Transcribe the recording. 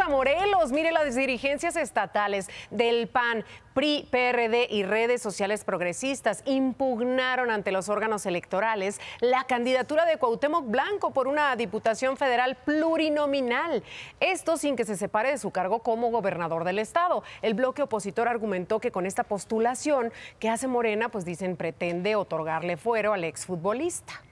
a Morelos. Mire, las dirigencias estatales del PAN, PRI, PRD y redes sociales progresistas impugnaron ante los órganos electorales la candidatura de Cuauhtémoc Blanco por una diputación federal plurinominal. Esto sin que se separe de su cargo como gobernador del estado. El bloque opositor argumentó que con esta postulación que hace Morena, pues dicen pretende otorgarle fuero al exfutbolista.